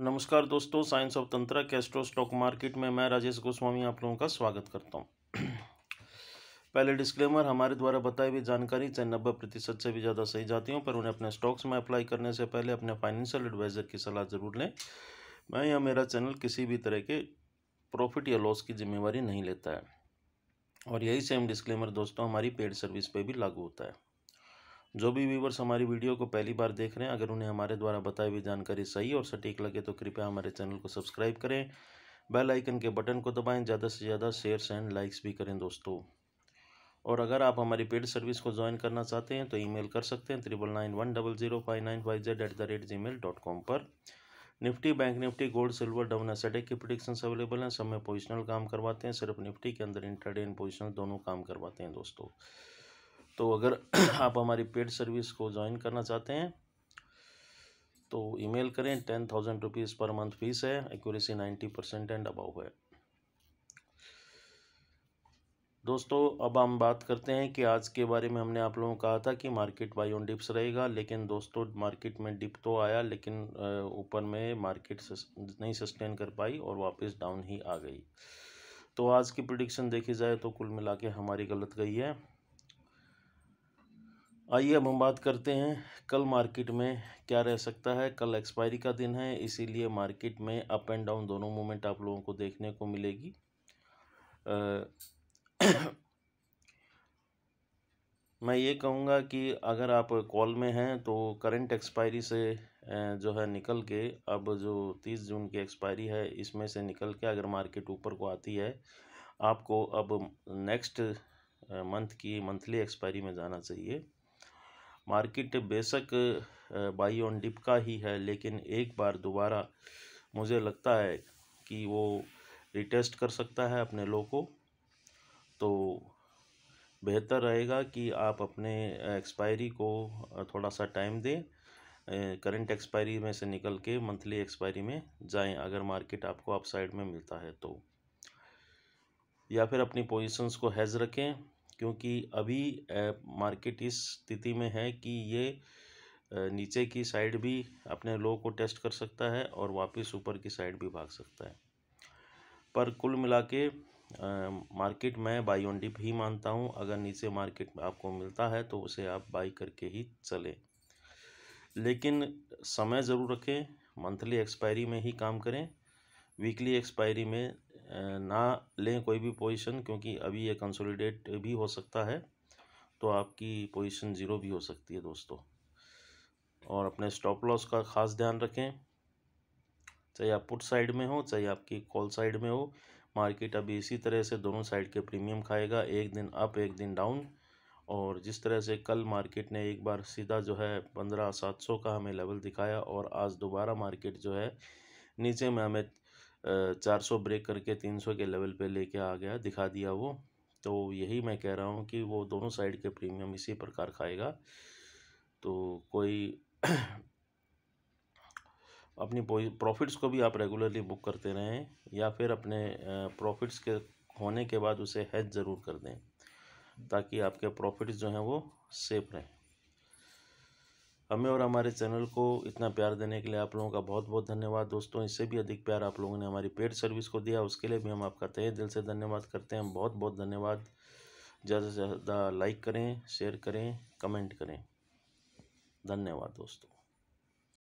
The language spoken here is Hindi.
नमस्कार दोस्तों साइंस ऑफ तंत्रा कैस्ट्रो स्टॉक मार्केट में मैं राजेश गोस्वामी आप लोगों का स्वागत करता हूं पहले डिस्क्लेमर हमारे द्वारा बताई हुई जानकारी चाहे नब्बे प्रतिशत से भी ज़्यादा सही जाती हूँ पर उन्हें अपने स्टॉक्स में अप्लाई करने से पहले अपने फाइनेंशियल एडवाइज़र की सलाह ज़रूर लें मैं या मेरा चैनल किसी भी तरह के प्रॉफिट या लॉस की जिम्मेवारी नहीं लेता है और यही सेम डिस्क्लेमर दोस्तों हमारी पेड सर्विस पर भी लागू होता है जो भी व्यूवर्स हमारी वीडियो को पहली बार देख रहे हैं अगर उन्हें हमारे द्वारा बताई हुई जानकारी सही और सटीक लगे तो कृपया हमारे चैनल को सब्सक्राइब करें बेल आइकन के बटन को दबाएं ज़्यादा से ज़्यादा शेयर्स एंड लाइक्स भी करें दोस्तों और अगर आप हमारी पेड सर्विस को ज्वाइन करना चाहते हैं तो ईमेल कर सकते हैं triple nine one double zero five nine five Z at the rate Gmail dot com पर Nifty Bank Nifty gold silver डबन एसेडेक की प्रोडिक्शंस अवेलेबल हैं सब में पोजिशनल काम करवाते हैं सिर्फ निफ्टी के अंदर इंटरडे एंड पोजिशनल दोनों काम करवाते हैं दोस्तों तो अगर आप हमारी पेड सर्विस को ज्वाइन करना चाहते हैं तो ईमेल करें ten thousand rupees per month fees है accuracy ninety percent and above है दोस्तों अब हम बात करते हैं कि आज के बारे में हमने आप लोगों को कहा था कि मार्केट बाई ऑन डिप्स रहेगा लेकिन दोस्तों मार्केट में डिप तो आया लेकिन ऊपर में मार्केट नहीं सस्टेन कर पाई और वापस डाउन ही आ गई तो आज की प्रोडिक्शन देखी जाए तो कुल मिला के हमारी गलत गई है आइए अब हम बात करते हैं कल मार्केट में क्या रह सकता है कल एक्सपायरी का दिन है इसीलिए मार्केट में अप एंड डाउन दोनों मूवमेंट आप लोगों को देखने को मिलेगी आ, मैं ये कहूँगा कि अगर आप कॉल में हैं तो करंट एक्सपायरी से जो है निकल के अब जो तीस जून की एक्सपायरी है इसमें से निकल के अगर मार्केट ऊपर को आती है आपको अब नेक्स्ट मंथ की मंथली एक्सपायरी में जाना चाहिए मार्केट बेशक बाई ऑन डिप का ही है लेकिन एक बार दोबारा मुझे लगता है कि वो रिटेस्ट कर सकता है अपने लो को तो बेहतर रहेगा कि आप अपने एक्सपायरी को थोड़ा सा टाइम दें करंट एक्सपायरी में से निकल के मंथली एक्सपायरी में जाएं अगर मार्केट आपको अपसाइड में मिलता है तो या फिर अपनी पोजीशंस को हैज़ रखें क्योंकि अभी मार्केट इस स्थिति में है कि ये नीचे की साइड भी अपने लो को टेस्ट कर सकता है और वापस ऊपर की साइड भी भाग सकता है पर कुल मिला के मार्केट में बाई ऑन डिप ही मानता हूँ अगर नीचे मार्केट में आपको मिलता है तो उसे आप बाई करके ही चलें लेकिन समय ज़रूर रखें मंथली एक्सपायरी में ही काम करें वीकली एक्सपायरी में ना लें कोई भी पोजीशन क्योंकि अभी ये कंसोलिडेट भी हो सकता है तो आपकी पोजीशन ज़ीरो भी हो सकती है दोस्तों और अपने स्टॉप लॉस का ख़ास ध्यान रखें चाहे आप पुट साइड में हो चाहे आपकी कॉल साइड में हो मार्केट अभी इसी तरह से दोनों साइड के प्रीमियम खाएगा एक दिन अप एक दिन डाउन और जिस तरह से कल मार्केट ने एक बार सीधा जो है पंद्रह सात सौ का हमें लेवल दिखाया और आज दोबारा मार्केट जो है नीचे में हमें चार सौ ब्रेक करके तीन सौ के लेवल पे लेके आ गया दिखा दिया वो तो यही मैं कह रहा हूँ कि वो दोनों साइड के प्रीमियम इसी प्रकार खाएगा तो कोई अपनी प्रॉफिट्स को भी आप रेगुलरली बुक करते रहें या फिर अपने प्रॉफिट्स के होने के बाद उसे हेज ज़रूर कर दें ताकि आपके प्रॉफिट्स जो हैं वो सेफ रहें हमें और हमारे चैनल को इतना प्यार देने के लिए आप लोगों का बहुत बहुत धन्यवाद दोस्तों इससे भी अधिक प्यार आप लोगों ने हमारी पेड सर्विस को दिया उसके लिए भी हम आपका तय दिल से धन्यवाद करते हैं बहुत बहुत धन्यवाद ज़्यादा से ज़्यादा लाइक करें शेयर करें कमेंट करें धन्यवाद दोस्तों